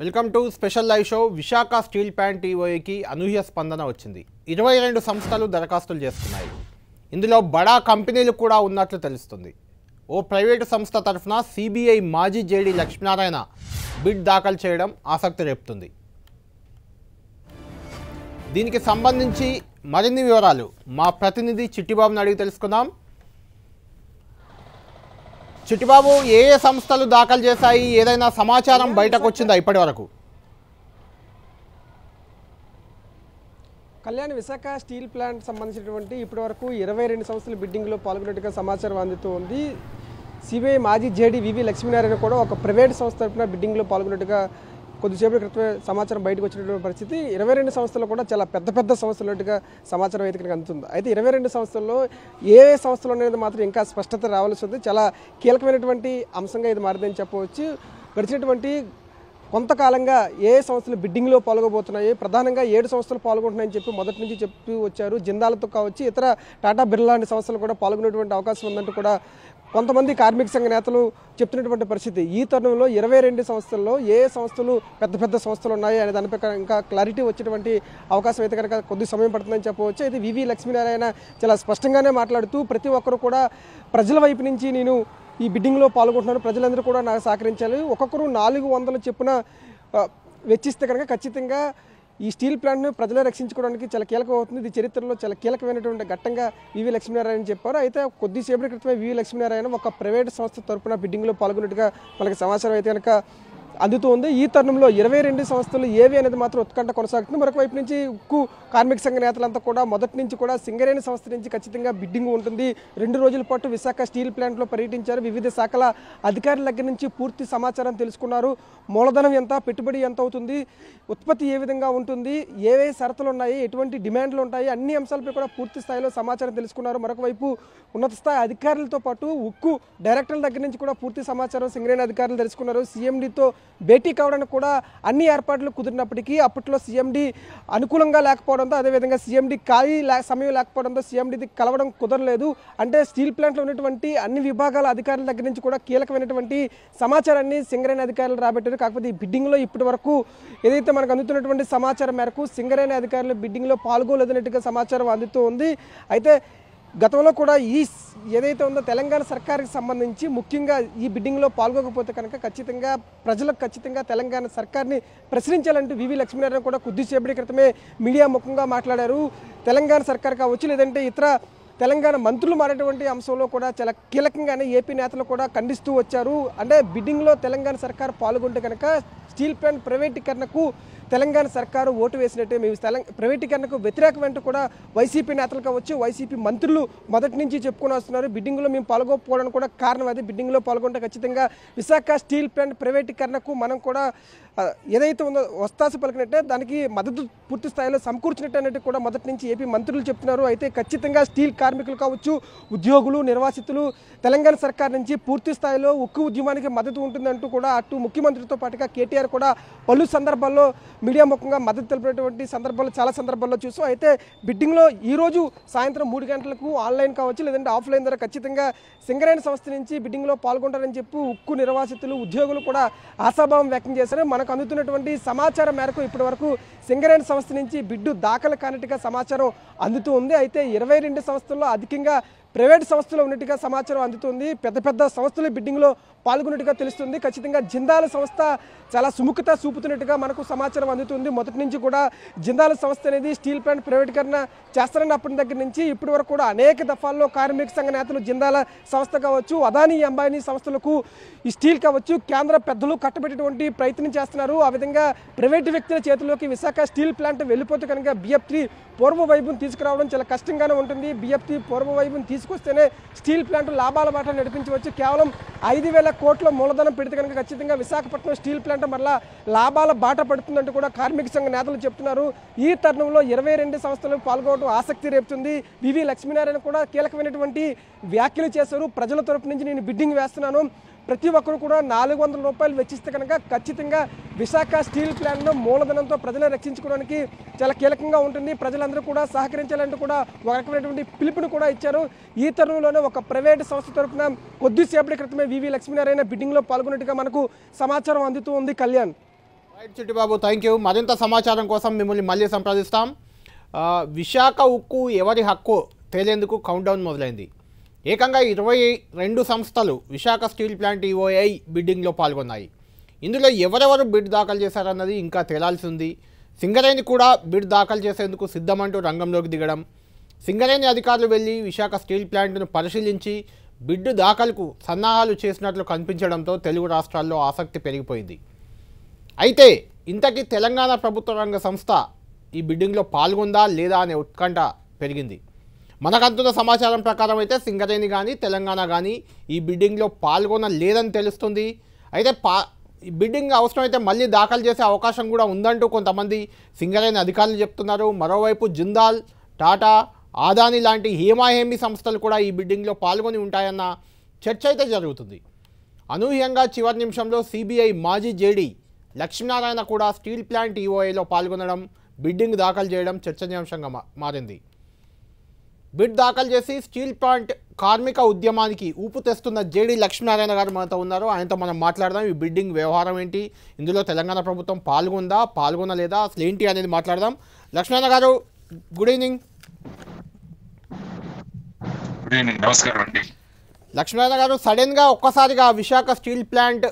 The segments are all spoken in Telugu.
Welcome to special live show Visakha steel plant ఈఓఏకి అనూహ్య స్పందన వచ్చింది ఇరవై రెండు సంస్థలు దరఖాస్తులు చేస్తున్నాయి ఇందులో బడా కంపెనీలు కూడా ఉన్నట్లు తెలుస్తుంది ఓ ప్రైవేటు సంస్థ తరఫున సిబిఐ మాజీ జేడీ లక్ష్మీనారాయణ బిడ్ దాఖలు చేయడం ఆసక్తి రేపుతుంది దీనికి సంబంధించి మరిన్ని వివరాలు మా ప్రతినిధి చిట్టిబాబును అడిగి తెలుసుకుందాం చిట్టిబాబు ఏ ఏ సంస్థలు దాఖలు చేశాయి ఏదైనా సమాచారం బయటకు వచ్చిందా ఇప్పటి వరకు కళ్యాణ్ విశాఖ స్టీల్ ప్లాంట్ సంబంధించినటువంటి ఇప్పటి వరకు ఇరవై రెండు సంస్థలు బిడ్డింగ్లో పాల్గొన్నట్టుగా సమాచారం అందుతూ ఉంది సిబిఐ మాజీ జేడీ వివి లక్ష్మీనారాయణ కూడా ఒక ప్రైవేట్ సంస్థ తరఫున బిడ్డింగ్లో పాల్గొన్నట్టుగా కొద్దిసేపటి క్రితమే సమాచారం బయటకు వచ్చినటువంటి పరిస్థితి ఇరవై రెండు సంస్థలు కూడా చాలా పెద్ద పెద్ద సంస్థలుగా సమాచారం ఇక్కడికి అందుతుంది అయితే ఇరవై రెండు సంస్థల్లో ఏ సంస్థలు అనేది మాత్రం ఇంకా స్పష్టత రావాల్సి ఉంది చాలా కీలకమైనటువంటి అంశంగా ఇది మారిందని చెప్పవచ్చు గడిచినటువంటి కొంతకాలంగా ఏ సంస్థలు బిడ్డింగ్లో పాల్గొబోతున్నాయి ప్రధానంగా ఏడు సంస్థలు పాల్గొంటున్నాయని చెప్పి మొదటి నుంచి చెప్పి వచ్చారు జిందాలతో కావచ్చు ఇతర టాటా బిర్లాంటి సంస్థలు కూడా పాల్గొనేటువంటి అవకాశం ఉందంటూ కూడా కొంతమంది కార్మిక సంఘ నేతలు చెప్తున్నటువంటి పరిస్థితి ఈ తరుణంలో ఇరవై రెండు సంస్థల్లో ఏ సంస్థలు పెద్ద పెద్ద సంస్థలు ఉన్నాయి అనే దానిపై ఇంకా క్లారిటీ వచ్చేటువంటి అవకాశం అయితే కనుక కొద్ది సమయం పడుతుందని చెప్పవచ్చు అయితే వివి లక్ష్మీనారాయణ చాలా స్పష్టంగానే మాట్లాడుతూ ప్రతి ఒక్కరు కూడా ప్రజల వైపు నుంచి నేను ఈ బిడ్డింగ్లో పాల్గొంటున్నాను ప్రజలందరూ కూడా నాకు సహకరించాలి ఒక్కొక్కరు నాలుగు వందల చెప్పున వెచ్చిస్తే కనుక ఖచ్చితంగా ఈ స్టీల్ ప్లాంట్ను ప్రజలే రక్షించుకోవడానికి చాలా కీలకం అవుతుంది ఇది చరిత్రలో చాలా కీలకమైనటువంటి ఘట్టంగా వివి లక్ష్మీనారాయణ చెప్పారు అయితే కొద్దిసేపటి క్రితమే వివి లక్ష్మీనారాయణ ఒక ప్రైవేట్ సంస్థ తరఫున బిడ్డింగ్లో పాల్గొన్నట్టుగా మనకి సమాచారం అయితే కనుక అందుతోంది ఈ తరుణంలో ఇరవై రెండు సంస్థలు ఏవి అనేది మాత్రం ఉత్కంఠ కొనసాగుతుంది మరొక వైపు నుంచి ఉక్కు కార్మిక సంఘ నేతలంతా కూడా మొదటి నుంచి కూడా సింగరేణి సంస్థ నుంచి ఖచ్చితంగా బిడ్డింగ్ ఉంటుంది రెండు రోజుల పాటు విశాఖ స్టీల్ ప్లాంట్లో పర్యటించారు వివిధ శాఖల అధికారుల దగ్గర నుంచి పూర్తి సమాచారం తెలుసుకున్నారు మూలధనం ఎంత పెట్టుబడి ఎంత అవుతుంది ఉత్పత్తి ఏ విధంగా ఉంటుంది ఏవే షరతులు ఉన్నాయి ఎటువంటి డిమాండ్లు ఉంటాయి అన్ని అంశాలపై కూడా పూర్తి స్థాయిలో సమాచారం తెలుసుకున్నారు మరొకవైపు ఉన్నత స్థాయి అధికారులతో పాటు ఉక్కు డైరెక్టర్ల దగ్గర నుంచి కూడా పూర్తి సమాచారం సింగరేణి అధికారులు తెలుసుకున్నారు సీఎండీతో భేటీ కావడానికి కూడా అన్ని ఏర్పాట్లు కుదిరినప్పటికీ అప్పట్లో సీఎండీ అనుకూలంగా లేకపోవడంతో అదేవిధంగా సీఎండీ ఖాళీ సమయం లేకపోవడంతో సీఎండీది కలవడం కుదరలేదు అంటే స్టీల్ ప్లాంట్లో ఉన్నటువంటి అన్ని విభాగాల అధికారుల దగ్గర నుంచి కూడా కీలకమైనటువంటి సమాచారాన్ని సింగరేణి అధికారులు రాబట్టారు కాకపోతే ఈ బిడ్డింగ్లో ఇప్పటి వరకు ఏదైతే మనకు అందుతున్నటువంటి సమాచారం మేరకు సింగరేణి అధికారులు బిడ్డింగ్లో పాల్గొలేదన్నట్టుగా సమాచారం అందుతూ ఉంది అయితే గతంలో కూడా ఈ ఏదైతే ఉందో తెలంగాణ సర్కార్కి సంబంధించి ముఖ్యంగా ఈ బిడ్డింగ్లో పాల్గొకపోతే కనుక ఖచ్చితంగా ప్రజలకు ఖచ్చితంగా తెలంగాణ సర్కార్ని ప్రశ్నించాలంటూ వివి లక్ష్మీనారాయణ కూడా కొద్దిసేపటి క్రితమే మీడియా ముఖంగా మాట్లాడారు తెలంగాణ సర్కార్ కావచ్చు లేదంటే ఇతర తెలంగాణ మంత్రులు మారేటువంటి అంశంలో కూడా చాలా కీలకంగానే ఏపీ నేతలు కూడా ఖండిస్తూ వచ్చారు అంటే బిడ్డింగ్లో తెలంగాణ సర్కార్ పాల్గొంటే కనుక స్టీల్ ప్లాంట్ ప్రైవేటీకరణకు తెలంగాణ సర్కారు ఓటు వేసినట్టే మేము తెలంగాణ ప్రైవేటీకరణకు వ్యతిరేకమంటూ కూడా వైసీపీ నేతలు కావచ్చు వైసీపీ మంత్రులు మొదటి నుంచి చెప్పుకుని వస్తున్నారు బిడ్డింగ్లో మేము పాల్గొకపోవడం కూడా కారణం అది బిడ్డింగ్లో పాల్గొంటే ఖచ్చితంగా విశాఖ స్టీల్ ప్లాంట్ ప్రైవేటీకరణకు మనం కూడా ఏదైతే ఉందో వస్తాసు పలికినట్టే దానికి మద్దతు పూర్తి స్థాయిలో సమకూర్చినట్టు అనేది కూడా మొదటి నుంచి ఏపీ మంత్రులు చెప్తున్నారు అయితే ఖచ్చితంగా స్టీల్ కార్మికులు కావచ్చు ఉద్యోగులు నిర్వాసితులు తెలంగాణ సర్కార్ నుంచి పూర్తి స్థాయిలో ఉక్కు ఉద్యమానికి మద్దతు ఉంటుందంటూ కూడా అటు ముఖ్యమంత్రితో పాటుగా కేటీఆర్ కూడా పలు సందర్భాల్లో మీడియా ముఖంగా మద్దతు తెలిపినటువంటి సందర్భాలు చాలా సందర్భాల్లో చూసాం అయితే బిడ్డింగ్లో ఈరోజు సాయంత్రం మూడు గంటలకు ఆన్లైన్ కావచ్చు లేదంటే ఆఫ్లైన్ ద్వారా ఖచ్చితంగా సింగరేణి సంస్థ నుంచి బిడ్డింగ్లో పాల్గొంటారని చెప్పి ఉక్కు నిర్వాసితులు ఉద్యోగులు కూడా ఆశాభావం వ్యక్తం చేశారు మనకు అందుతున్నటువంటి సమాచారం మేరకు ఇప్పటి వరకు సింగరేణి సంస్థ నుంచి బిడ్డు దాఖలు కానట్టుగా సమాచారం అందుతూ ఉంది అయితే ఇరవై రెండు సంస్థల్లో అధికంగా ప్రైవేట్ సంస్థలు ఉన్నట్టుగా సమాచారం అందుతుంది పెద్ద పెద్ద సంస్థలు బిడ్డింగ్లో పాల్గొన్నట్టుగా తెలుస్తుంది ఖచ్చితంగా జిందాల సంస్థ చాలా సుముఖత చూపుతున్నట్టుగా మనకు సమాచారం అందుతుంది మొదటి నుంచి కూడా జిందాల సంస్థ అనేది స్టీల్ ప్లాంట్ ప్రైవేటీకరణ చేస్తారన్నప్పటి దగ్గర నుంచి ఇప్పటి వరకు కూడా అనేక దఫాల్లో కార్మిక సంఘ నేతలు జిందాల సంస్థ కావచ్చు అదానీ అంబానీ సంస్థలకు ఈ స్టీల్ కావచ్చు కేంద్ర పెద్దలు కట్టబెట్టేటువంటి ప్రయత్నం చేస్తున్నారు ఆ విధంగా ప్రైవేటు వ్యక్తుల చేతిలోకి విశాఖ స్టీల్ ప్లాంట్ వెళ్ళిపోతే కనుక బిఎఫ్టీ పూర్వ వైభవం తీసుకురావడం చాలా కష్టంగానే ఉంటుంది బిఎఫ్టీ పూర్వ వైభవం తీసుకొస్తేనే స్టీల్ ప్లాంట్ లాభాల బాట నడిపించవచ్చు కేవలం ఐదు వేల కోట్ల మూలధనం పెడితే కనుక ఖచ్చితంగా విశాఖపట్నం స్టీల్ ప్లాంట్ మరలా లాభాల బాట పడుతుందంటూ కూడా కార్మిక సంఘ నేతలు చెప్తున్నారు ఈ తరుణంలో ఇరవై రెండు సంస్థలు పాల్గొనడం ఆసక్తి రేపుతుంది వివి లక్ష్మీనారాయణ కూడా కీలకమైనటువంటి వ్యాఖ్యలు చేశారు ప్రజల తరపు నుంచి నేను బిడ్డింగ్ వేస్తున్నాను ప్రతి ఒక్కరు కూడా నాలుగు వందల రూపాయలు వెచ్చిస్తే కనుక ఖచ్చితంగా విశాఖ స్టీల్ ప్లాంట్ను మూలధనంతో ప్రజలను రక్షించుకోవడానికి చాలా కీలకంగా ఉంటుంది ప్రజలందరూ కూడా సహకరించాలంటూ కూడా ఒక రకమైనటువంటి పిలుపును కూడా ఇచ్చారు ఈ తరుణంలోనే ఒక ప్రైవేట్ సంస్థ తరఫున కొద్దిసేపటి క్రితమే వివి లక్ష్మీనారాయణ బిడ్డింగ్లో పాల్గొన్నట్టుగా మనకు సమాచారం అందుతూ ఉంది కళ్యాణ్ రైట్ బాబు థ్యాంక్ యూ మరింత సమాచారం కోసం మిమ్మల్ని మళ్ళీ సంప్రదిస్తాం విశాఖ ఉక్కు ఎవరి హక్కు తేలేందుకు కౌంట్ డౌన్ మొదలైంది ఏకంగా ఇరవై రెండు సంస్థలు Visakha steel plant EOI e బిడ్డింగ్లో పాల్గొన్నాయి ఇందులో ఎవరెవరు బిడ్ దాఖలు చేశారన్నది ఇంకా తేలాల్సి ఉంది సింగరేణి కూడా బిడ్ దాఖలు చేసేందుకు సిద్ధమంటూ రంగంలోకి దిగడం సింగరేణి అధికారులు వెళ్ళి విశాఖ స్టీల్ ప్లాంట్ను పరిశీలించి బిడ్డు దాఖలకు సన్నాహాలు చేసినట్లు కనిపించడంతో తెలుగు రాష్ట్రాల్లో ఆసక్తి పెరిగిపోయింది అయితే ఇంతకీ తెలంగాణ ప్రభుత్వ రంగ సంస్థ ఈ బిడ్డింగ్లో పాల్గొందా లేదా అనే ఉత్కంఠ పెరిగింది మనకంతున్న సమాచారం ప్రకారం అయితే సింగరేణి కానీ తెలంగాణ కానీ ఈ బిడ్డింగ్లో లేదని తెలుస్తుంది అయితే పా బిడ్డింగ్ అవసరమైతే మళ్ళీ దాఖలు చేసే అవకాశం కూడా ఉందంటూ కొంతమంది సింగరేణి అధికారులు చెప్తున్నారు మరోవైపు జిందాల్ టాటా ఆదాని లాంటి హేమాహేమి సంస్థలు కూడా ఈ బిడ్డింగ్లో పాల్గొని ఉంటాయన్న చర్చ అయితే జరుగుతుంది అనూహ్యంగా చివరి నిమిషంలో సిబిఐ మాజీ జేడీ లక్ష్మీనారాయణ కూడా స్టీల్ ప్లాంట్ ఈఓఐలో పాల్గొనడం బిడ్డింగ్ దాఖలు చేయడం చర్చనీయాంశంగా మారింది బిడ్ దాఖలు చేసి స్టీల్ ప్లాంట్ కార్మిక ఉద్యమానికి ఊపు తెస్తున్న జేడి లక్ష్మీనారాయణ గారు మనతో ఉన్నారు ఆయనతో మనం మాట్లాడదాం ఈ బిడ్డింగ్ వ్యవహారం ఏంటి ఇందులో తెలంగాణ ప్రభుత్వం పాల్గొందా పాల్గొనలేదా అసలు ఏంటి అనేది మాట్లాడదాం లక్ష్మీనారాయణ గారు గుడ్ ఈవినింగ్ గుడ్ ఈవినింగ్ నమస్కారం అండి లక్ష్మీనారాయణ గారు సడన్గా ఒక్కసారిగా విశాఖ స్టీల్ ప్లాంట్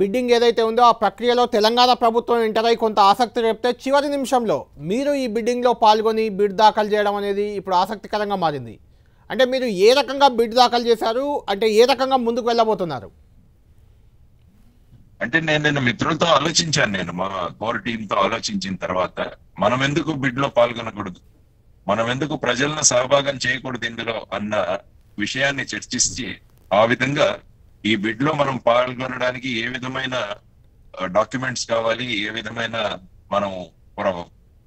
బిడ్డింగ్ ఏదైతే ఉందో ఆ ప్రక్రియలో తెలంగాణ ప్రభుత్వం ఇంటరై కొంత ఆసక్తి రేపితే చివరి నిమిషంలో మీరు ఈ బిడ్డింగ్లో పాల్గొని బిడ్ దాఖలు చేయడం అనేది ఇప్పుడు ఆసక్తికరంగా మారింది అంటే మీరు ఏ రకంగా బిడ్ దాఖలు చేశారు అంటే ఏ రకంగా ముందుకు వెళ్ళబోతున్నారు అంటే నేను నేను మిత్రులతో ఆలోచించాను నేను మా కోర్ టీంతో ఆలోచించిన తర్వాత మనం ఎందుకు బిడ్లో పాల్గొనకూడదు మనం ఎందుకు ప్రజలను సహభాగం చేయకూడదు ఇందులో అన్న విషయాన్ని చర్చించి ఆ విధంగా ఈ బిడ్ లో మనం పాల్గొనడానికి ఏ విధమైన డాక్యుమెంట్స్ కావాలి ఏ విధమైన మనం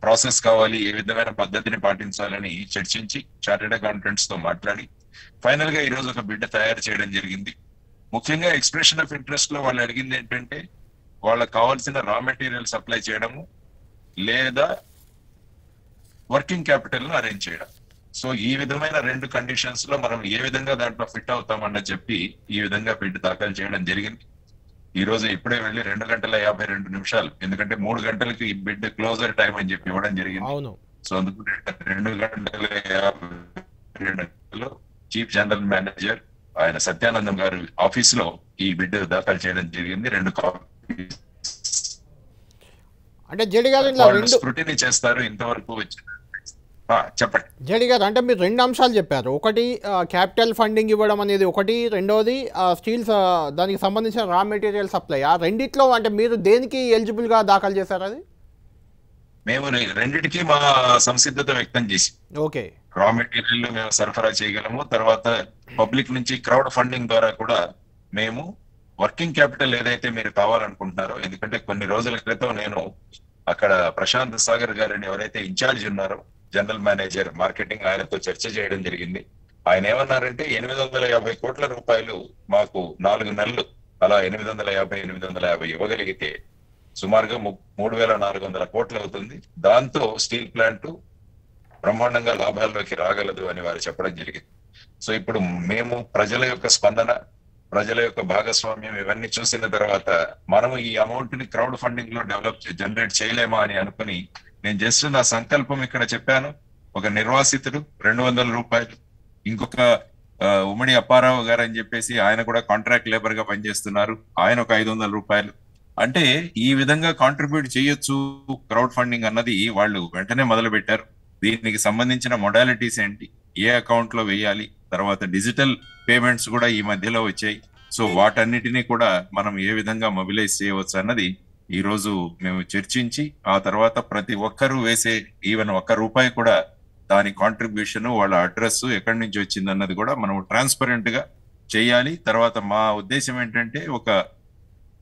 ప్రాసెస్ కావాలి ఏ విధమైన పద్ధతిని పాటించాలని చర్చించి చార్టెడ్ అకౌంటెంట్స్ తో మాట్లాడి ఫైనల్ గా ఈ రోజు ఒక బిడ్డ తయారు చేయడం జరిగింది ముఖ్యంగా ఎక్స్ప్రెషన్ ఆఫ్ ఇంట్రెస్ట్ లో వాళ్ళు అడిగింది ఏంటంటే వాళ్ళకి కావాల్సిన రా మెటీరియల్ సప్లై చేయడము లేదా వర్కింగ్ క్యాపిటల్ ను అరేంజ్ చేయడం సో ఈ విధమైన రెండు కండిషన్స్ లో మనం ఏ విధంగా దాంట్లో ఫిట్ అవుతామన్న చెప్పి ఈ విధంగా బిడ్ దాఖలు చేయడం జరిగింది ఈ రోజు ఇప్పుడే వెళ్ళి రెండు గంటల యాభై రెండు నిమిషాలు ఎందుకంటే మూడు గంటలకి ఈ బిడ్ క్లోజర్ టైం అని చెప్పి ఇవ్వడం జరిగింది సో అందుకు రెండు గంటల యాభై చీఫ్ జనరల్ మేనేజర్ ఆయన సత్యానందం గారు ఆఫీస్ లో ఈ బిడ్ దాఖలు చేయడం జరిగింది రెండు అంటే స్క్రూటినీ చేస్తారు ఇంతవరకు వచ్చిన చెప్పండి జడి గారు అంటే మీరు రెండు అంశాలు చెప్పారు ఒకటి క్యాపిటల్ ఫండింగ్ ఇవ్వడం అనేది ఒకటి రెండవది స్టీల్స్ దానికి సంబంధించిన రా మెటీరియల్ సప్లై ఆ రెండిట్లో అంటే మీరు దేనికి ఎలిజిబుల్ గా దాఖలు చేశారు అది మేము రెండిటికి మా సంసిద్ధత వ్యక్తం చేసి ఓకే రా మెటీరియల్ మేము సరఫరా చేయగలము తర్వాత పబ్లిక్ నుంచి క్రౌడ్ ఫండింగ్ ద్వారా కూడా మేము వర్కింగ్ క్యాపిటల్ ఏదైతే మీరు కావాలనుకుంటున్నారో ఎందుకంటే కొన్ని రోజుల క్రితం నేను అక్కడ ప్రశాంత్ సాగర్ గారిని ఎవరైతే ఇన్ఛార్జ్ ఉన్నారో జనరల్ మేనేజర్ మార్కెటింగ్ ఆయనతో చర్చ చేయడం జరిగింది ఆయన ఏమన్నారంటే ఎనిమిది వందల యాభై కోట్ల రూపాయలు మాకు నాలుగు నెలలు అలా ఎనిమిది వందల యాభై ఎనిమిది వందల యాభై ఇవ్వగలిగితే సుమారుగా మూడు వేల నాలుగు వందల కోట్లు అవుతుంది దాంతో స్టీల్ ప్లాంట్ బ్రహ్మాండంగా లాభాల్లోకి రాగలదు అని వారు చెప్పడం జరిగింది సో ఇప్పుడు మేము ప్రజల యొక్క స్పందన ప్రజల యొక్క భాగస్వామ్యం ఇవన్నీ చూసిన తర్వాత మనము ఈ అమౌంట్ ని క్రౌడ్ ఫండింగ్ లో డెవలప్ జనరేట్ చేయలేమా అని అనుకుని నేను జస్ట్ నా సంకల్పం ఇక్కడ చెప్పాను ఒక నిర్వాసితుడు రెండు వందల రూపాయలు ఇంకొక ఉమ్మడి అప్పారావు గారు అని చెప్పేసి ఆయన కూడా కాంట్రాక్ట్ లేబర్ గా పనిచేస్తున్నారు ఆయన ఒక ఐదు వందల రూపాయలు అంటే ఈ విధంగా కాంట్రిబ్యూట్ చేయొచ్చు క్రౌడ్ ఫండింగ్ అన్నది వాళ్ళు వెంటనే మొదలు పెట్టారు దీనికి సంబంధించిన మొడాలిటీస్ ఏంటి ఏ అకౌంట్ లో వేయాలి తర్వాత డిజిటల్ పేమెంట్స్ కూడా ఈ మధ్యలో వచ్చాయి సో వాటన్నిటినీ కూడా మనం ఏ విధంగా మొబిలైజ్ చేయవచ్చు అన్నది ఈరోజు మేము చర్చించి ఆ తర్వాత ప్రతి ఒక్కరూ వేసే ఈవెన్ ఒక్క రూపాయి కూడా దాని కాంట్రిబ్యూషన్ వాళ్ళ అడ్రస్ ఎక్కడి నుంచి వచ్చింది అన్నది కూడా మనం ట్రాన్స్పరెంట్ గా చేయాలి తర్వాత మా ఉద్దేశం ఏంటంటే ఒక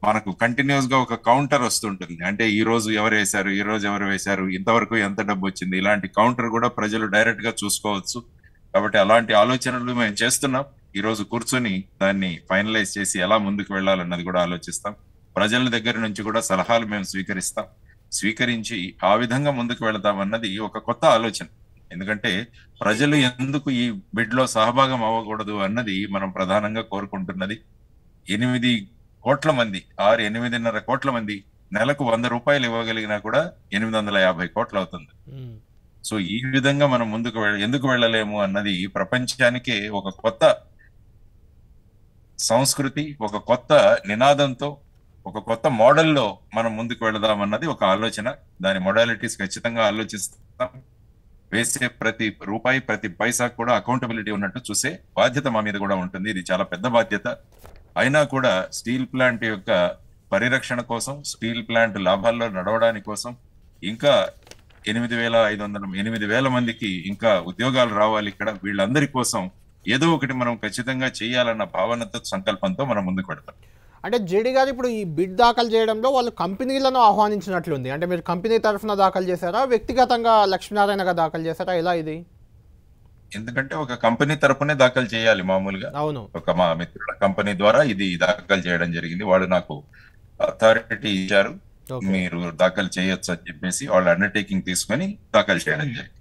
మనకు కంటిన్యూస్ గా ఒక కౌంటర్ వస్తుంటుంది అంటే ఈ రోజు ఎవరు వేశారు ఈ రోజు ఎవరు వేశారు ఇంతవరకు ఎంత డబ్బు వచ్చింది ఇలాంటి కౌంటర్ కూడా ప్రజలు డైరెక్ట్ గా చూసుకోవచ్చు కాబట్టి అలాంటి ఆలోచనలు మేము చేస్తున్నాం ఈ రోజు కూర్చొని దాన్ని ఫైనలైజ్ చేసి ఎలా ముందుకు వెళ్ళాలన్నది కూడా ఆలోచిస్తాం ప్రజల దగ్గర నుంచి కూడా సలహాలు మేము స్వీకరిస్తాం స్వీకరించి ఆ విధంగా ముందుకు వెళతామన్నది ఒక కొత్త ఆలోచన ఎందుకంటే ప్రజలు ఎందుకు ఈ బిడ్లో సహభాగం అవ్వకూడదు అన్నది మనం ప్రధానంగా కోరుకుంటున్నది ఎనిమిది కోట్ల మంది ఆరు ఎనిమిదిన్నర కోట్ల మంది నెలకు వంద రూపాయలు ఇవ్వగలిగినా కూడా ఎనిమిది వందల యాభై కోట్లు అవుతుంది సో ఈ విధంగా మనం ముందుకు ఎందుకు వెళ్ళలేము అన్నది ప్రపంచానికే ఒక కొత్త సంస్కృతి ఒక కొత్త నినాదంతో ఒక కొత్త మోడల్లో మనం ముందుకు వెళదాం అన్నది ఒక ఆలోచన దాని మొడాలిటీస్ ఖచ్చితంగా ఆలోచిస్తాం వేసే ప్రతి రూపాయి ప్రతి పైసా కూడా అకౌంటబిలిటీ ఉన్నట్టు చూసే బాధ్యత మా మీద కూడా ఉంటుంది ఇది చాలా పెద్ద బాధ్యత అయినా కూడా స్టీల్ ప్లాంట్ యొక్క పరిరక్షణ కోసం స్టీల్ ప్లాంట్ లాభాల్లో నడవడానికి కోసం ఇంకా ఎనిమిది వేల ఐదు వందల ఎనిమిది వేల మందికి ఇంకా ఉద్యోగాలు రావాలి ఇక్కడ వీళ్ళందరి కోసం ఏదో ఒకటి మనం ఖచ్చితంగా చేయాలన్న భావనతో సంకల్పంతో మనం ముందుకు పెడతాం అంటే జేడీ గారు ఇప్పుడు ఈ బిడ్ దాఖలు చేయడంలో వాళ్ళు కంపెనీలను ఆహ్వానించినట్లుంది అంటే మీరు కంపెనీ తరఫున దాఖలు చేశారా వ్యక్తిగతంగా లక్ష్మీనారాయణ గారు దాఖలు చేశారా ఎలా ఇది ఎందుకంటే ఒక కంపెనీ తరఫునే దాఖలు చేయాలి మామూలుగా అవును ఒక మా మిత్రుల కంపెనీ ద్వారా ఇది దాఖలు చేయడం జరిగింది వాళ్ళు నాకు అథారిటీ ఇచ్చారు మీరు దాఖలు చేయొచ్చు అని చెప్పేసి వాళ్ళు అండర్టేకింగ్ తీసుకొని దాఖలు చేయడం hmm. జరిగింది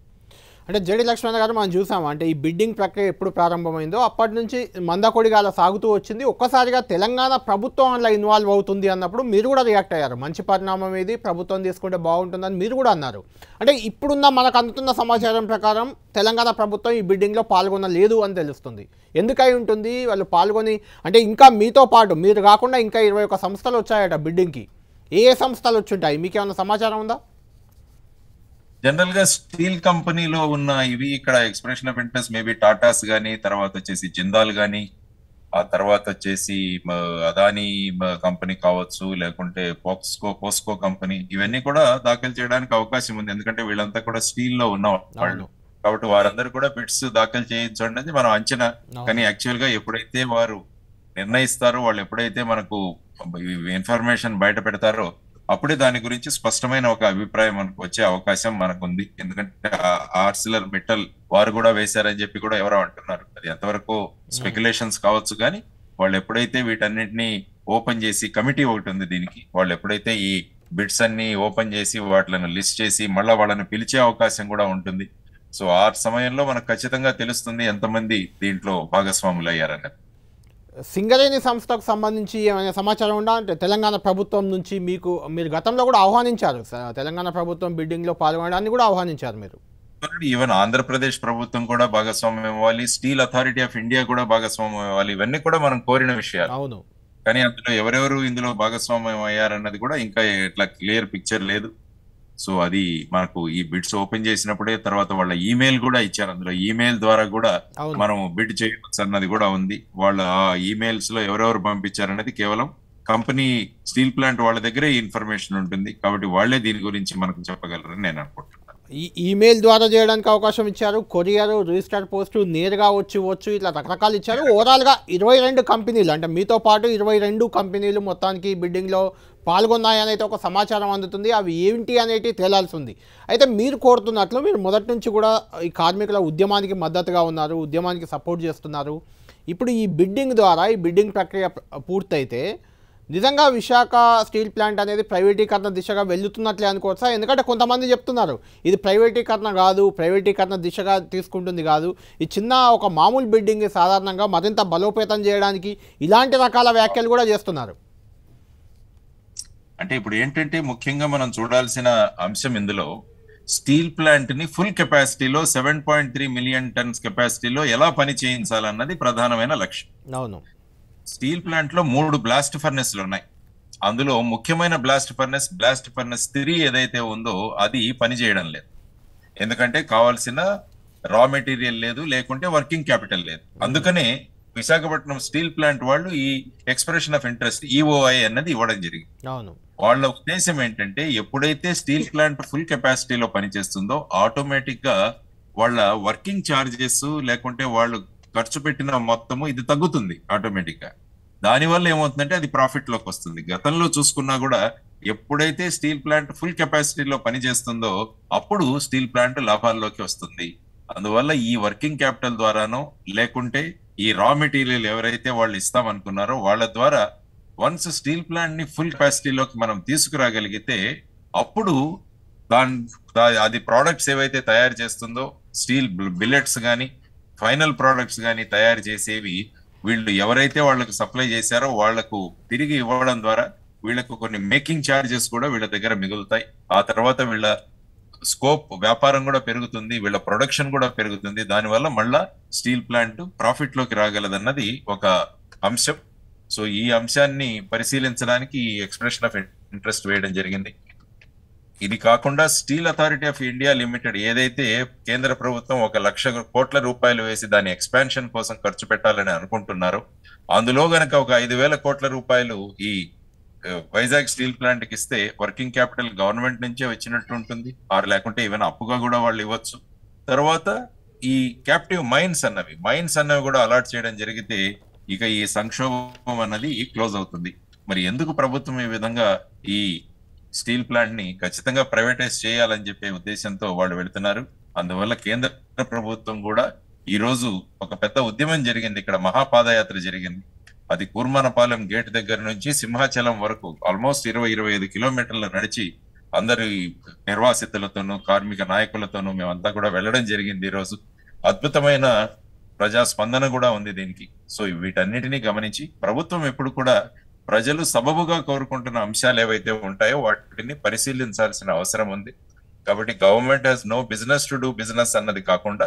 అంటే జేడి లక్ష్మణ్ గారు మనం చూసాము అంటే ఈ బిడ్డింగ్ ప్రక్రియ ఎప్పుడు ప్రారంభమైందో అప్పటి నుంచి మందకొడిగా అలా సాగుతూ వచ్చింది ఒక్కసారిగా తెలంగాణ ప్రభుత్వం అలా ఇన్వాల్వ్ అవుతుంది అన్నప్పుడు మీరు కూడా రియాక్ట్ అయ్యారు మంచి పరిణామం ఇది ప్రభుత్వం తీసుకుంటే బాగుంటుందని మీరు కూడా అన్నారు అంటే ఇప్పుడున్న మనకు అందుతున్న సమాచారం ప్రకారం తెలంగాణ ప్రభుత్వం ఈ బిడ్డింగ్లో పాల్గొనలేదు అని తెలుస్తుంది ఎందుకై ఉంటుంది వాళ్ళు పాల్గొని అంటే ఇంకా మీతో పాటు మీరు కాకుండా ఇంకా ఇరవై సంస్థలు వచ్చాయట బిడ్డింగ్కి ఏ సంస్థలు వచ్చి ఉంటాయి మీకేమైనా సమాచారం ఉందా జనరల్ గా స్టీల్ కంపెనీలో ఉన్న ఇవి ఇక్కడ expression of interest maybe Tatas గానీ తర్వాత వచ్చేసి జిందాల్ గానీ ఆ తర్వాత వచ్చేసి అదానీ కంపెనీ కావచ్చు లేకుంటే పోక్స్కో పోస్కో కంపెనీ ఇవన్నీ కూడా దాఖలు చేయడానికి అవకాశం ఉంది ఎందుకంటే వీళ్ళంతా కూడా స్టీల్ లో ఉన్న వాళ్ళు కాబట్టి వారందరూ కూడా బిడ్స్ దాఖలు చేయించండి అనేది మనం అంచనా కానీ యాక్చువల్ గా ఎప్పుడైతే వారు నిర్ణయిస్తారో వాళ్ళు ఎప్పుడైతే మనకు ఇన్ఫర్మేషన్ బయట పెడతారో అప్పుడే దాని గురించి స్పష్టమైన ఒక అభిప్రాయం మనకు వచ్చే అవకాశం మనకుంది ఎందుకంటే ఆర్సిలర్ మెటల్ వారు కూడా వేశారని చెప్పి కూడా ఎవరో అంటున్నారు అది ఎంతవరకు స్పెక్యులేషన్స్ కావచ్చు కానీ వాళ్ళు ఎప్పుడైతే వీటన్నిటిని ఓపెన్ చేసి కమిటీ ఒకటి ఉంది దీనికి వాళ్ళు ఎప్పుడైతే ఈ బిట్స్ అన్ని ఓపెన్ చేసి వాటిని లిస్ట్ చేసి మళ్ళీ వాళ్ళని పిలిచే అవకాశం కూడా ఉంటుంది సో ఆ సమయంలో మనకు ఖచ్చితంగా తెలుస్తుంది ఎంతమంది దీంట్లో భాగస్వాములు అయ్యారన్నది సింగరేణి సంస్థకు సంబంధించి ఏమైనా సమాచారం ఉందా అంటే తెలంగాణ ప్రభుత్వం నుంచి మీకు మీరు గతంలో కూడా ఆహ్వానించారు తెలంగాణ ప్రభుత్వం లో పాల్గొనడానికి కూడా ఆహ్వానించారు మీరు ఈవెన్ ఆంధ్రప్రదేశ్ ప్రభుత్వం కూడా భాగస్వామ్యం ఇవ్వాలి స్టీల్ అథారిటీ ఆఫ్ ఇండియా కూడా భాగస్వామ్యం ఇవ్వాలి ఇవన్నీ కూడా మనం కోరిన విషయాలు అవును కానీ అందులో ఎవరెవరు ఇందులో భాగస్వామ్యం అయ్యారన్నది కూడా ఇంకా ఇట్లా క్లియర్ పిక్చర్ లేదు సో అది మనకు ఈ బిడ్స్ ఓపెన్ చేసినప్పుడే తర్వాత వాళ్ళ ఈమెయిల్ కూడా ఇచ్చారు అందులో ఈమెయిల్ ద్వారా కూడా మనం బిడ్ చేయవచ్చు అన్నది కూడా ఉంది వాళ్ళ ఆ ఈమెయిల్స్ లో ఎవరెవరు పంపించారనేది కేవలం కంపెనీ స్టీల్ ప్లాంట్ వాళ్ళ దగ్గరే ఇన్ఫర్మేషన్ ఉంటుంది కాబట్టి వాళ్ళే దీని గురించి మనకు చెప్పగలరని నేను అనుకుంటున్నాను ఈ ఈమెయిల్ ద్వారా చేయడానికి అవకాశం ఇచ్చారు కొరియర్ రిజిస్టర్ పోస్టు నేరుగా వచ్చి వచ్చు ఇట్లా రకరకాలు ఇచ్చారు ఓవరాల్గా ఇరవై రెండు కంపెనీలు అంటే మీతో పాటు ఇరవై రెండు కంపెనీలు మొత్తానికి బిడ్డింగ్లో పాల్గొన్నాయనైతే ఒక సమాచారం అందుతుంది అవి ఏంటి అనేది తేలాల్సి ఉంది అయితే మీరు కోరుతున్నట్లు మీరు మొదటి నుంచి కూడా ఈ కార్మికుల ఉద్యమానికి మద్దతుగా ఉన్నారు ఉద్యమానికి సపోర్ట్ చేస్తున్నారు ఇప్పుడు ఈ బిడ్డింగ్ ద్వారా ఈ బిడ్డింగ్ ప్రక్రియ పూర్తయితే నిజంగా విశాఖ స్టీల్ ప్లాంట్ అనేది ప్రైవేటీకరణ దిశగా వెళ్తున్నట్లే అనుకోవచ్చా ఎందుకంటే కొంతమంది చెప్తున్నారు ఇది ప్రైవేటీకరణ కాదు ప్రైవేటీకరణ దిశగా తీసుకుంటుంది కాదు ఈ చిన్న ఒక మామూలు బిడ్డింగ్ సాధారణంగా మరింత బలోపేతం చేయడానికి ఇలాంటి రకాల వ్యాఖ్యలు కూడా చేస్తున్నారు అంటే ఇప్పుడు ఏంటంటే ముఖ్యంగా మనం చూడాల్సిన అంశం ఇందులో స్టీల్ ప్లాంట్ ని ఫుల్ కెపాసిటీలో seven point three million tons కెపాసిటీలో ఎలా పని చేయించాలన్నది ప్రధానమైన లక్ష్యం అవును స్టీల్ ప్లాంట్ లో మూడు బ్లాస్ట్ ఫర్నెస్లు ఉన్నాయి అందులో ముఖ్యమైన blast furnace blast furnace three ఏదైతే ఉందో అది పని చేయడం లేదు ఎందుకంటే కావాల్సిన రా మెటీరియల్ లేదు లేకుంటే వర్కింగ్ క్యాపిటల్ లేదు అందుకనే విశాఖపట్నం స్టీల్ ప్లాంట్ వాళ్ళు ఈ expression of interest EOI e అన్నది ఇవ్వడం జరిగింది అవును వాళ్ళ ఉద్దేశం ఏంటంటే ఎప్పుడైతే స్టీల్ ప్లాంట్ ఫుల్ కెపాసిటీలో పనిచేస్తుందో ఆటోమేటిక్ గా వాళ్ళ వర్కింగ్ చార్జెస్ లేకుంటే వాళ్ళు ఖర్చు పెట్టిన మొత్తము ఇది తగ్గుతుంది ఆటోమేటిక్ గా దానివల్ల ఏమవుతుందంటే అది ప్రాఫిట్ లోకి వస్తుంది గతంలో చూసుకున్నా కూడా ఎప్పుడైతే స్టీల్ ప్లాంట్ ఫుల్ కెపాసిటీలో పనిచేస్తుందో అప్పుడు స్టీల్ ప్లాంట్ లాభాల్లోకి వస్తుంది అందువల్ల ఈ వర్కింగ్ క్యాపిటల్ ద్వారానో లేకుంటే ఈ రా మెటీరియల్ ఎవరైతే వాళ్ళు ఇస్తామనుకున్నారో వాళ్ళ ద్వారా వన్స్ స్టీల్ ప్లాంట్ ని ఫుల్ కెపాసిటీలోకి మనం తీసుకురాగలిగితే అప్పుడు దాని అది ప్రోడక్ట్స్ ఏవైతే తయారు చేస్తుందో స్టీల్ బిల్లెట్స్ కానీ ఫైనల్ ప్రోడక్ట్స్ కానీ తయారు చేసేవి వీళ్ళు ఎవరైతే వాళ్ళకు సప్లై చేశారో వాళ్లకు తిరిగి ఇవ్వడం ద్వారా వీళ్ళకు కొన్ని మేకింగ్ ఛార్జెస్ కూడా వీళ్ళ దగ్గర మిగులుతాయి ఆ తర్వాత వీళ్ళ స్కోప్ వ్యాపారం కూడా పెరుగుతుంది వీళ్ళ ప్రొడక్షన్ కూడా పెరుగుతుంది దానివల్ల మళ్ళా స్టీల్ ప్లాంట్ ప్రాఫిట్ లోకి రాగలదన్నది ఒక అంశం సో ఈ అంశాన్ని పరిశీలించడానికి ఎక్స్ప్రెషన్ ఆఫ్ ఇంట్రెస్ట్ వేయడం జరిగింది ఇది కాకుండా Steel Authority of India Limited ఏదైతే కేంద్ర ప్రభుత్వం ఒక లక్ష కోట్ల రూపాయలు వేసి దాని ఎక్స్పాన్షన్ కోసం ఖర్చు పెట్టాలని అనుకుంటున్నారో అందులో గనక ఒక ఐదు వేల కోట్ల రూపాయలు ఈ వైజాగ్ స్టీల్ ప్లాంట్ కి ఇస్తే వర్కింగ్ క్యాపిటల్ గవర్నమెంట్ నుంచే వచ్చినట్టు ఉంటుంది ఆరు లేకుంటే ఈవెన్ అప్పుగా కూడా వాళ్ళు ఇవ్వచ్చు తర్వాత ఈ క్యాప్టివ్ మైన్స్ అన్నవి మైన్స్ అన్నవి కూడా అలాట్ చేయడం జరిగితే ఇక ఈ సంక్షోభం అన్నది క్లోజ్ అవుతుంది మరి ఎందుకు ప్రభుత్వం ఈ విధంగా ఈ స్టీల్ ప్లాంట్ ని ఖచ్చితంగా ప్రైవేటైజ్ చేయాలని చెప్పే ఉద్దేశంతో వాళ్ళు వెళుతున్నారు అందువల్ల కేంద్ర ప్రభుత్వం కూడా ఈ రోజు ఒక పెద్ద ఉద్యమం జరిగింది ఇక్కడ మహాపాదయాత్ర జరిగింది అది కూర్మనపాలెం గేట్ దగ్గర నుంచి సింహాచలం వరకు ఆల్మోస్ట్ ఇరవై ఇరవై ఐదు కిలోమీటర్లు నడిచి అందరి నిర్వాసితులతోనూ కార్మిక నాయకులతోనూ మేమంతా కూడా వెళ్ళడం జరిగింది ఈరోజు అద్భుతమైన ప్రజాస్పందన కూడా ఉంది దీనికి సో వీటన్నిటినీ గమనించి ప్రభుత్వం ఎప్పుడు కూడా ప్రజలు సబబుగా కోరుకుంటున్న అంశాలు ఏవైతే ఉంటాయో వాటిని పరిశీలించాల్సిన అవసరం ఉంది కాబట్టి government has no business to do business అన్నది కాకుండా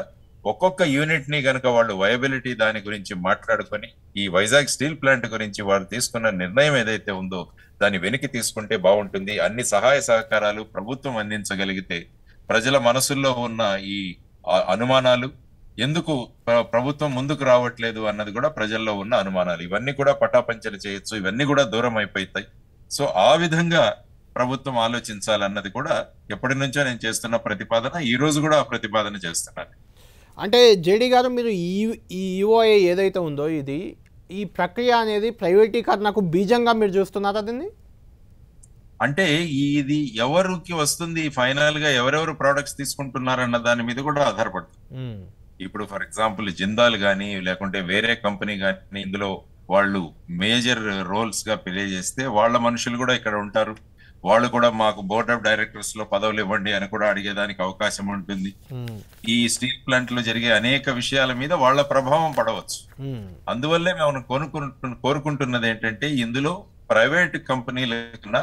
ఒక్కొక్క యూనిట్ ని కనుక వాళ్ళు వయబిలిటీ దాని గురించి మాట్లాడుకొని ఈ వైజాగ్ స్టీల్ ప్లాంట్ గురించి వాళ్ళు తీసుకున్న నిర్ణయం ఏదైతే ఉందో దాన్ని వెనక్కి తీసుకుంటే బాగుంటుంది అన్ని సహాయ సహకారాలు ప్రభుత్వం అందించగలిగితే ప్రజల మనసుల్లో ఉన్న ఈ అనుమానాలు ఎందుకు ప్రభుత్వం ముందుకు రావట్లేదు అన్నది కూడా ప్రజల్లో ఉన్న అనుమానాలు ఇవన్నీ కూడా పటాపంచలు చేయొచ్చు ఇవన్నీ కూడా దూరం అయిపోతాయి సో ఆ విధంగా ప్రభుత్వం ఆలోచించాలన్నది కూడా ఎప్పటి నుంచో నేను చేస్తున్న ప్రతిపాదన ఈ రోజు కూడా ఆ ప్రతిపాదన చేస్తున్నాను అంటే జేడీ గారు మీరు ఈ ఈఓఏ ఏదైతే ఉందో ఇది ఈ ప్రక్రియ అనేది ప్రైవేటీకరణకు బీజంగా మీరు చూస్తున్నారా దీన్ని అంటే ఇది ఎవరికి వస్తుంది ఫైనల్ గా ఎవరెవరు ప్రోడక్ట్స్ తీసుకుంటున్నారు అన్న దాని మీద కూడా ఆధారపడుతుంది ఇప్పుడు ఫర్ ఎగ్జాంపుల్ జిందాల్ గాని లేకుంటే వేరే కంపెనీ కానీ ఇందులో వాళ్ళు మేజర్ రోల్స్ గా ప్లే చేస్తే వాళ్ళ మనుషులు కూడా ఇక్కడ ఉంటారు వాళ్ళు కూడా మాకు బోర్డ్ ఆఫ్ డైరెక్టర్స్ లో పదవులు ఇవ్వండి అని కూడా అడిగేదానికి అవకాశం ఉంటుంది ఈ స్టీల్ ప్లాంట్ లో జరిగే అనేక విషయాల మీద వాళ్ళ ప్రభావం పడవచ్చు అందువల్లే మేము కొనుక్కుంటు కోరుకుంటున్నది ఏంటంటే ఇందులో ప్రైవేట్ కంపెనీలు కన్నా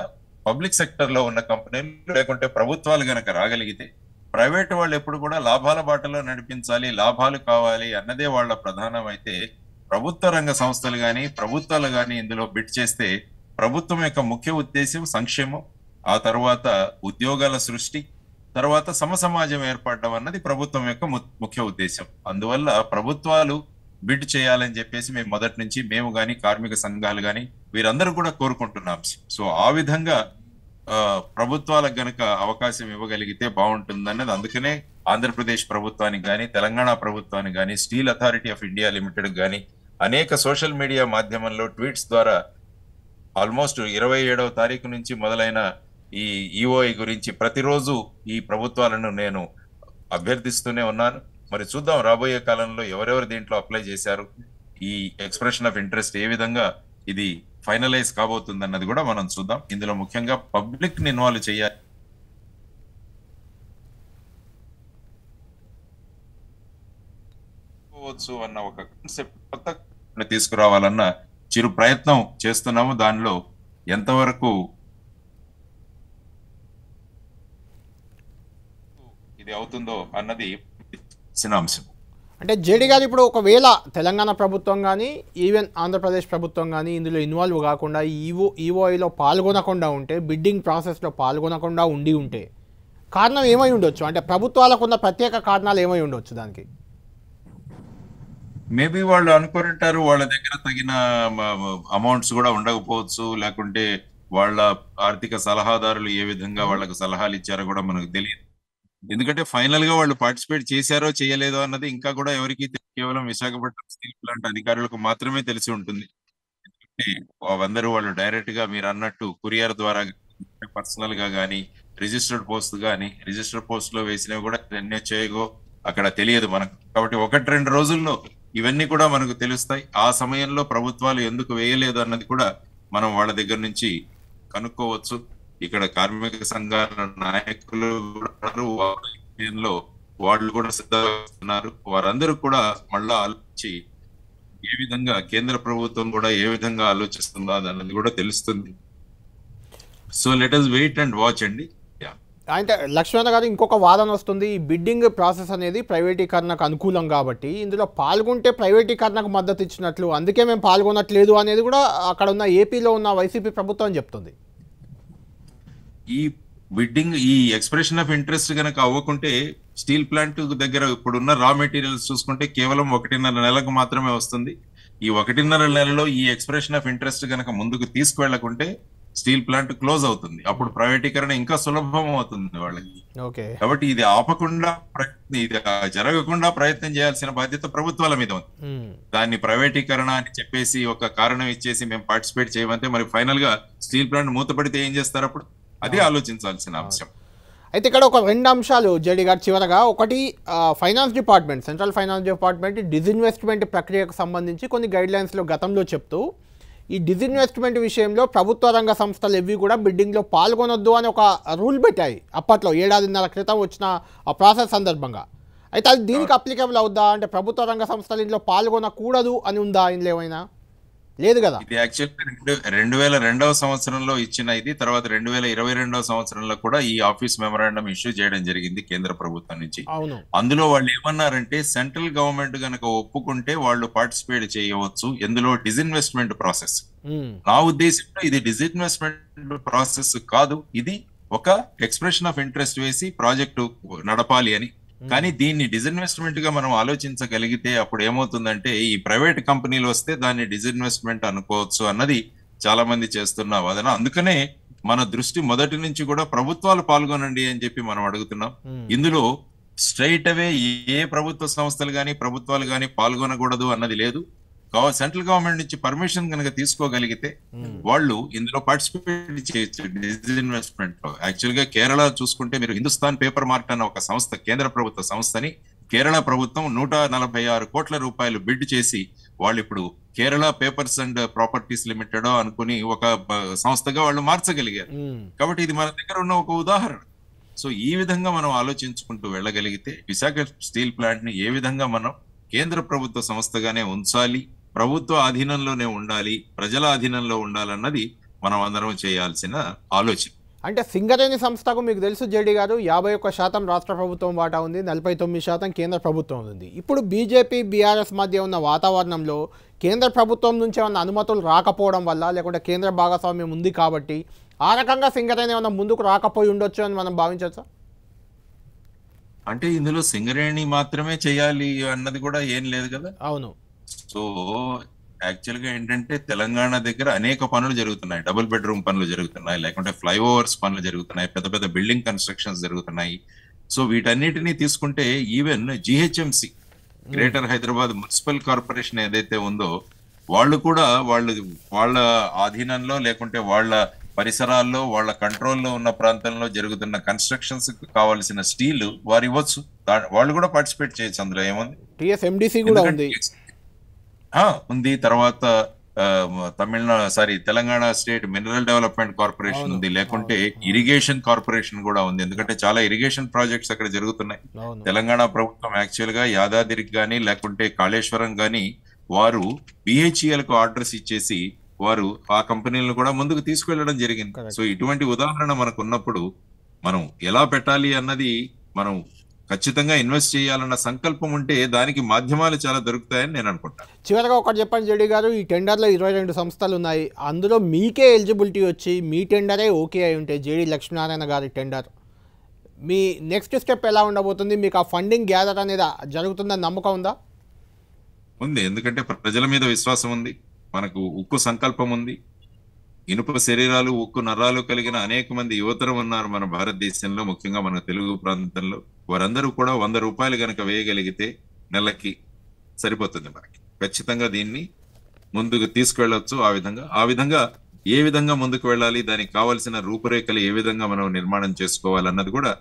పబ్లిక్ సెక్టర్ లో ఉన్న కంపెనీలు లేకుంటే ప్రభుత్వాలు గనక రాగలిగితే ప్రైవేట్ వాళ్ళు ఎప్పుడు కూడా లాభాల బాటలో నడిపించాలి లాభాలు కావాలి అన్నదే వాళ్ళ ప్రధానమైతే ప్రభుత్వ రంగ సంస్థలు కానీ ప్రభుత్వాలు కానీ ఇందులో బిట్ చేస్తే ప్రభుత్వం యొక్క ముఖ్య ఉద్దేశం సంక్షేమం ఆ తర్వాత ఉద్యోగాల సృష్టి తర్వాత సమసమాజం ఏర్పడడం అన్నది ప్రభుత్వం యొక్క ముఖ్య ఉద్దేశం అందువల్ల ప్రభుత్వాలు బిడ్ చేయాలని చెప్పేసి మేము మొదటి నుంచి మేము కానీ కార్మిక సంఘాలు కానీ వీరందరూ కూడా కోరుకుంటున్నాం సో ఆ విధంగా ప్రభుత్వాలకు గనక అవకాశం ఇవ్వగలిగితే బాగుంటుందన్నది అందుకనే ఆంధ్రప్రదేశ్ ప్రభుత్వానికి కానీ తెలంగాణ ప్రభుత్వానికి కానీ Steel Authority of India Limited కానీ అనేక సోషల్ మీడియా మాధ్యమంలో ట్వీట్స్ ద్వారా ఆల్మోస్ట్ ఇరవై ఏడవ తారీఖు నుంచి మొదలైన ఈ ఈఓఐ e గురించి ప్రతిరోజు ఈ ప్రభుత్వాలను నేను అభ్యర్థిస్తూనే ఉన్నాను మరి చూద్దాం రాబోయే కాలంలో ఎవరెవరు దీంట్లో అప్లై చేశారు ఈ ఎక్స్ప్రెషన్ ఆఫ్ ఇంట్రెస్ట్ ఏ విధంగా ఇది ఫైనలైజ్ కాబోతుంది అన్నది కూడా మనం చూద్దాం ఇందులో ముఖ్యంగా పబ్లిక్ ని ఇన్వాల్వ్ చేయాలి అన్న ఒక కాన్సెప్ట్ కొత్త తీసుకురావాలన్న చిరు ప్రయత్నం చేస్తున్నాము దానిలో ఎంతవరకు ఇది అవుతుందో అన్నది అంశం అంటే జేడీ గారు ఇప్పుడు ఒకవేళ తెలంగాణ ప్రభుత్వం కానీ ఈవెన్ ఆంధ్రప్రదేశ్ ప్రభుత్వం కానీ ఇందులో ఇన్వాల్వ్ కాకుండా ఈవో ఈఓఐలో పాల్గొనకుండా ఉంటే బిడ్డింగ్ ప్రాసెస్లో పాల్గొనకుండా ఉండి ఉంటే కారణం ఏమై ఉండొచ్చు అంటే ప్రభుత్వాలకు ఉన్న ప్రత్యేక కారణాలు ఏమై ఉండొచ్చు దానికి మేబీ వాళ్ళు అనుకుంటారు వాళ్ళ దగ్గర తగిన అమౌంట్స్ కూడా ఉండకపోవచ్చు లేకుంటే వాళ్ళ ఆర్థిక సలహాదారులు ఏ విధంగా వాళ్ళకు సలహాలు ఇచ్చారో కూడా మనకు తెలియదు ఎందుకంటే ఫైనల్ గా వాళ్ళు పార్టిసిపేట్ చేశారో చేయలేదో అన్నది ఇంకా కూడా ఎవరికి కేవలం విశాఖపట్నం స్టీల్ ప్లాంట్ అధికారులకు మాత్రమే తెలిసి ఉంటుంది అందరూ వాళ్ళు డైరెక్ట్ గా మీరు అన్నట్టు కురియర్ ద్వారా పర్సనల్ గా గానీ రిజిస్టర్డ్ పోస్ట్ గానీ రిజిస్టర్డ్ పోస్ట్ లో వేసినవి కూడా చేయగో అక్కడ తెలియదు మనకు కాబట్టి ఒకటి రెండు రోజుల్లో ఇవన్నీ కూడా మనకు తెలుస్తాయి ఆ సమయంలో ప్రభుత్వాలు ఎందుకు వేయలేదు అన్నది కూడా మనం వాళ్ళ దగ్గర నుంచి కనుక్కోవచ్చు ఇక్కడ కార్మిక సంఘాల నాయకులు లో వాళ్ళు కూడా సిద్ధపడుతున్నారు వారందరూ కూడా మళ్ళా ఆలోచించి ఏ విధంగా కేంద్ర ప్రభుత్వం కూడా ఏ విధంగా ఆలోచిస్తుందా అన్నది కూడా తెలుస్తుంది so let us wait and watch అండి అంటే లక్ష్మణ గారు ఇంకొక వాదన వస్తుంది ఈ బిడ్డింగ్ ప్రాసెస్ అనేది ప్రైవేటీకరణకు అనుకూలం కాబట్టి ఇందులో పాల్గొంటే ప్రైవేటీకరణకు మద్దతు ఇచ్చినట్లు అందుకే మేము పాల్గొనట్లేదు అనేది కూడా అక్కడ ఉన్న ఏపీలో ఉన్న వైసీపీ ప్రభుత్వం చెప్తుంది ఈ బిడ్డింగ్ ఈ ఎక్స్ప్రెషన్ ఆఫ్ ఇంట్రెస్ట్ కనుక అవ్వకుంటే స్టీల్ ప్లాంట్ దగ్గర ఇప్పుడున్న రా మెటీరియల్స్ చూసుకుంటే కేవలం ఒకటిన్నర నెలకు మాత్రమే వస్తుంది ఈ ఒకటిన్నర నెలలో ఈ ఎక్స్ప్రెషన్ ఆఫ్ ఇంట్రెస్ట్ కనుక ముందుకు తీసుకువెళ్లకుంటే స్టీల్ ప్లాంట్ క్లోజ్ అవుతుంది అప్పుడు ప్రైవేటీకరణ ఇంకా సులభం అవుతుంది వాళ్ళకి కాబట్టి ఇది ఆపకుండా ఇది జరగకుండా ప్రయత్నం చేయాల్సిన బాధ్యత ప్రభుత్వాల మీద ఉంది దాన్ని ప్రైవేటీకరణ అని చెప్పేసి ఒక కారణం ఇచ్చేసి మేము పార్టిసిపేట్ చేయమంటే మరి ఫైనల్ గా స్టీల్ ప్లాంట్ మూతపడితే ఏం చేస్తారు అప్పుడు అది ఆలోచించాల్సిన అంశం అయితే ఇక్కడ ఒక రెండు అంశాలు జేడీ గారు చివరగా ఒకటి finance department central finance department disinvestment ప్రక్రియకు సంబంధించి కొన్ని గైడ్ గతంలో చెప్తూ ఈ డిజిన్వెస్ట్మెంట్ విషయంలో ప్రభుత్వ రంగ సంస్థలు ఇవి కూడా బిడ్డింగ్లో పాల్గొనొద్దు అని ఒక రూల్ పెట్టాయి అప్పట్లో ఏడాదిన్నర క్రితం వచ్చిన ఆ ప్రాసెస్ సందర్భంగా అయితే అది దీనికి అప్లికబుల్ అవుద్దా అంటే ప్రభుత్వ రంగ సంస్థలు ఇందులో పాల్గొనకూడదు అని ఉందా ఇందులో ఏమైనా లేదు కదా ఇది రెండు వేల రెండవ సంవత్సరంలో ఇచ్చిన ఇది తర్వాత రెండు వేల ఇరవై రెండవ సంవత్సరంలో కూడా ఈ ఆఫీస్ మెమరాండం ఇష్యూ చేయడం జరిగింది కేంద్ర ప్రభుత్వం నుంచి అందులో వాళ్ళు ఏమన్నారంటే సెంట్రల్ గవర్నమెంట్ గనక ఒప్పుకుంటే వాళ్ళు పార్టిసిపేట్ చేయవచ్చు ఎందులో డిజిన్వెస్ట్మెంట్ ప్రాసెస్ నా ఉద్దేశంలో ఇది డిజిన్వెస్ట్మెంట్ ప్రాసెస్ కాదు ఇది ఒక ఎక్స్ప్రెషన్ ఆఫ్ ఇంట్రెస్ట్ వేసి ప్రాజెక్టు నడపాలి అని Hmm. కానీ దీన్ని డిజిన్వెస్ట్మెంట్ గా మనం ఆలోచించగలిగితే అప్పుడు ఏమవుతుందంటే ఈ ప్రైవేట్ కంపెనీలు వస్తే దాన్ని డిజిన్వెస్ట్మెంట్ అనుకోవచ్చు అన్నది చాలా మంది చేస్తున్న వాదన అందుకనే మన దృష్టి మొదటి నుంచి కూడా ప్రభుత్వాలు పాల్గొనండి అని చెప్పి మనం అడుగుతున్నాం hmm. ఇందులో స్ట్రైట్ అవే ఏ ప్రభుత్వ సంస్థలు కానీ ప్రభుత్వాలు కానీ పాల్గొనకూడదు అన్నది లేదు సెంట్రల్ గవర్నమెంట్ నుంచి పర్మిషన్ కనుక తీసుకోగలిగితే వాళ్ళు ఇందులో పార్టిసిపేట్ చేయొచ్చు డిస్ఇన్వెస్ట్మెంట్ లో యాక్చువల్ గా కేరళ చూసుకుంటే మీరు హిందుస్థాన్ పేపర్ మార్ట్ అన్న ఒక సంస్థ కేంద్ర ప్రభుత్వ సంస్థని కేరళ ప్రభుత్వం నూట నలభై ఆరు కోట్ల రూపాయలు బిడ్ చేసి వాళ్ళు ఇప్పుడు Kerala Papers and Properties Limited అనుకుని ఒక సంస్థగా వాళ్ళు మార్చగలిగారు కాబట్టి ఇది మన దగ్గర ఉన్న ఒక ఉదాహరణ సో ఈ విధంగా మనం ఆలోచించుకుంటూ వెళ్ళగలిగితే విశాఖ స్టీల్ ప్లాంట్ ని ఏ విధంగా మనం కేంద్ర ప్రభుత్వ సంస్థగానే ఉంచాలి ప్రభుత్వ ఆధీనంలోనే ఉండాలి ప్రజల ఆధీనంలో ఉండాలన్నది మనం అందరం చేయాల్సిన ఆలోచన అంటే సింగరేణి సంస్థకు మీకు తెలుసు జేడీ గారు యాభై ఒక్క శాతం రాష్ట్ర ప్రభుత్వం వాటా ఉంది నలభై తొమ్మిది శాతం కేంద్ర ప్రభుత్వం ఉంది ఇప్పుడు బీజేపీ బీఆర్ఎస్ మధ్య ఉన్న వాతావరణంలో కేంద్ర ప్రభుత్వం నుంచి ఏమైనా అనుమతులు రాకపోవడం వల్ల లేకుంటే కేంద్ర భాగస్వామ్యం ఉంది కాబట్టి ఆ రకంగా సింగరేణి ఏమైనా ముందుకు రాకపోయి ఉండొచ్చు అని మనం భావించవచ్చా అంటే ఇందులో సింగరేణి మాత్రమే చేయాలి అన్నది కూడా ఏం లేదు కదా అవును సో యాక్చువల్ గా ఏంటంటే తెలంగాణ దగ్గర అనేక పనులు జరుగుతున్నాయి డబుల్ బెడ్రూమ్ పనులు జరుగుతున్నాయి లేకుంటే ఫ్లైఓవర్స్ పనులు జరుగుతున్నాయి పెద్ద పెద్ద బిల్డింగ్ కన్స్ట్రక్షన్స్ జరుగుతున్నాయి సో వీటన్నిటిని తీసుకుంటే even GHMC Greater Hyderabad Municipal Corporation ఏదైతే ఉందో వాళ్ళు కూడా వాళ్ళు వాళ్ళ ఆధీనంలో లేకుంటే వాళ్ళ పరిసరాల్లో వాళ్ళ కంట్రోల్లో ఉన్న ప్రాంతంలో జరుగుతున్న కన్స్ట్రక్షన్స్ కావాల్సిన స్టీల్ వారు ఇవ్వచ్చు వాళ్ళు కూడా పార్టిసిపేట్ చేయొచ్చు అందులో ఏముంది కూడా ఉంది ఉంది తర్వాత Tamil Nadu sorry Telangana State Mineral Development Corporation ఉంది లేకుంటే ఇరిగేషన్ కార్పొరేషన్ కూడా ఉంది ఎందుకంటే చాలా ఇరిగేషన్ ప్రాజెక్ట్స్ అక్కడ జరుగుతున్నాయి తెలంగాణ ప్రభుత్వం యాక్చువల్ గా యాదాద్రికి కానీ లేకుంటే కాళేశ్వరం కానీ వారు బిహెచ్ఈఎల్ కు ఆర్డర్స్ ఇచ్చేసి వారు ఆ కంపెనీలను కూడా ముందుకు తీసుకెళ్లడం జరిగింది సో ఇటువంటి ఉదాహరణ మనకు ఉన్నప్పుడు మనం ఎలా పెట్టాలి అన్నది మనం ఖచ్చితంగా ఇన్వెస్ట్ చేయాలన్న సంకల్పం ఉంటే దానికి మాధ్యమాలు చాలా దొరుకుతాయని నేను అనుకుంటాను చివరగా ఒకటి చెప్పండి జడి గారు ఈ టెండర్లో ఇరవై రెండు సంస్థలు ఉన్నాయి అందులో మీకే ఎలిజిబిలిటీ వచ్చి మీ టెండరే ఓకే అయి ఉంటే జేడీ లక్ష్మీనారాయణ గారి టెండర్ మీ నెక్స్ట్ స్టెప్ ఎలా ఉండబోతుంది మీకు ఆ ఫండింగ్ గ్యాదర్ అనేది జరుగుతుందని నమ్మకం ఉందా ఉంది ఎందుకంటే ప్రజల మీద విశ్వాసం ఉంది మనకు ఉక్కు సంకల్పం ఉంది ఇనుప శరీరాలు ఉక్కు నరాలు కలిగిన అనేక మంది యువతరం ఉన్నారు మన భారతదేశంలో ముఖ్యంగా మన తెలుగు ప్రాంతంలో వారందరూ కూడా వంద రూపాయలు కనుక వేయగలిగితే నెలకి సరిపోతుంది మనకి ఖచ్చితంగా దీన్ని ముందుకు తీసుకువెళ్ళవచ్చు ఆ విధంగా ఆ విధంగా ఏ విధంగా ముందుకు వెళ్ళాలి దానికి కావాల్సిన రూపురేఖలు ఏ విధంగా మనం నిర్మాణం చేసుకోవాలన్నది కూడా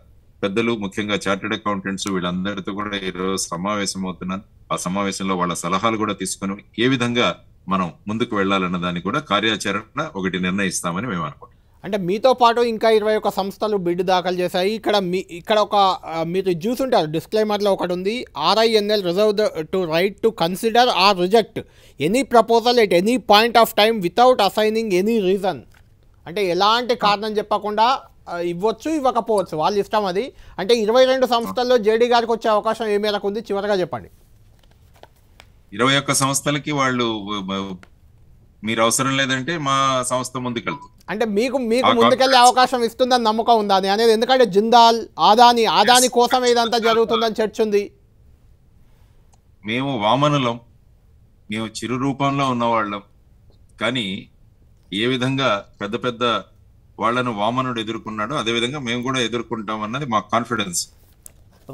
పెద్దలు ముఖ్యంగా చార్టెడ్ అకౌంటెంట్స్ వీళ్ళందరితో కూడా ఈరోజు సమావేశం అవుతున్నాను ఆ సమావేశంలో వాళ్ళ సలహాలు కూడా తీసుకుని ఏ విధంగా మనం ముందుకు వెళ్లాలన్న దాన్ని కూడా కార్యాచరణ ఒకటి నిర్ణయిస్తామని మేము అనుకుంటున్నాం అంటే మీతో పాటు ఇంకా ఇరవై ఒక సంస్థలు బిడ్ దాఖలు చేశాయి ఇక్కడ మీ ఇక్కడ ఒక మీరు చూసుంటారు డిస్క్లైమర్లో ఒకటి ఉంది RINL reserve the to right to consider or reject any proposal at any point of time without assigning any reason అంటే ఎలాంటి కారణం చెప్పకుండా ఇవ్వచ్చు ఇవ్వకపోవచ్చు వాళ్ళ ఇష్టం అది అంటే ఇరవై రెండు సంస్థల్లో జేడీ గారికి వచ్చే అవకాశం ఏ మేరకు ఉంది చివరిగా చెప్పండి ఇరవై ఒక్క సంస్థలకి వాళ్ళు మీరు అవసరం లేదంటే మా సంస్థ ముందుకెళ్తుంది అంటే మీకు మీకు ముందుకెళ్లే అవకాశం ఇస్తుందని నమ్మకం ఉందా అని అనేది ఎందుకంటే జిందాల్ ఆదాని ఆదాని కోసం ఇదంతా జరుగుతుందని చర్చ ఉంది మేము వామనులం మేము చిరు రూపంలో ఉన్నవాళ్ళం కానీ ఏ విధంగా పెద్ద పెద్ద వాళ్ళను వామనుడు ఎదుర్కొన్నాడో విధంగా మేము కూడా ఎదుర్కొంటాం అన్నది మా confidence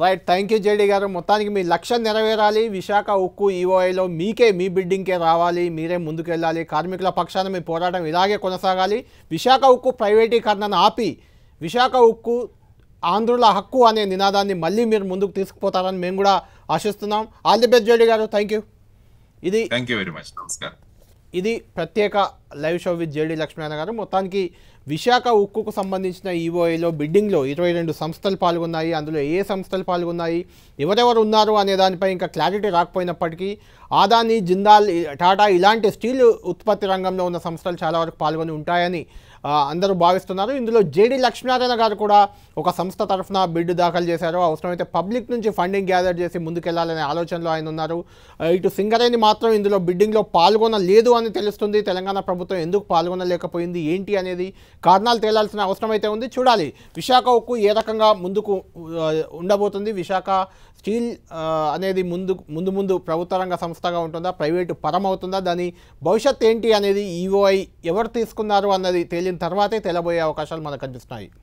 right thank you JD గారు మొత్తానికి మీ లక్ష్యం నెరవేరాలి విశాఖ ఉక్కు ఈఓఐలో మీకే మీ బిడ్డింగ్కే రావాలి మీరే ముందుకెళ్ళాలి కార్మికుల పక్షాన మీ పోరాటం ఇలాగే కొనసాగాలి విశాఖ ఉక్కు ప్రైవేటీకరణను ఆపి విశాఖ ఉక్కు ఆంధ్రుల హక్కు అనే నినాదాన్ని మళ్ళీ మీరు ముందుకు తీసుకుపోతారని మేము కూడా ఆశిస్తున్నాం ఆల్ ది బెస్ట్ జేడీ గారు థ్యాంక్ యూ ఇది థ్యాంక్ యూ వెరీ మచ్ నమస్కారం ఇది ప్రత్యేక live show with JD Lakshminarayana గారు మొత్తానికి విశాఖ ఉక్కుకు సంబంధించిన ఈఓఏలో బిడ్డింగ్లో ఇరవై రెండు సంస్థలు పాల్గొన్నాయి అందులో ఏ సంస్థలు పాల్గొన్నాయి ఎవరెవరు ఉన్నారు అనే దానిపై ఇంకా క్లారిటీ రాకపోయినప్పటికీ ఆదాని జిందాల్ టాటా ఇలాంటి స్టీల్ ఉత్పత్తి రంగంలో ఉన్న సంస్థలు చాలా వరకు పాల్గొని ఉంటాయని అందరూ భావిస్తున్నారు ఇందులో జేడీ లక్ష్మీనారాయణ గారు కూడా ఒక సంస్థ తరఫున బిడ్డు దాఖలు చేశారు అవసరమైతే పబ్లిక్ నుంచి ఫండింగ్ గ్యాదర్ చేసి ముందుకెళ్లాలనే ఆలోచనలో ఆయన ఉన్నారు ఇటు సింగరేణి మాత్రం ఇందులో బిడ్డింగ్లో పాల్గొనలేదు అని తెలుస్తుంది తెలంగాణ ప్రభుత్వం ఎందుకు పాల్గొనలేకపోయింది ఏంటి అనేది కారణాలు తేలాల్సిన అవసరం అయితే ఉంది చూడాలి విశాఖ ఉక్కు ఏ రకంగా ముందుకు ఉండబోతుంది విశాఖ స్టీల్ అనేది ముందు ముందు ముందు ప్రభుత్వ రంగ సంస్థగా ఉంటుందా ప్రైవేటు పరం అవుతుందా దాని భవిష్యత్ ఏంటి అనేది ఈఓఐ ఎవరు తీసుకున్నారు అన్నది తేలిన తర్వాతే తెలబోయే అవకాశాలు మనకు కనిపిస్తున్నాయి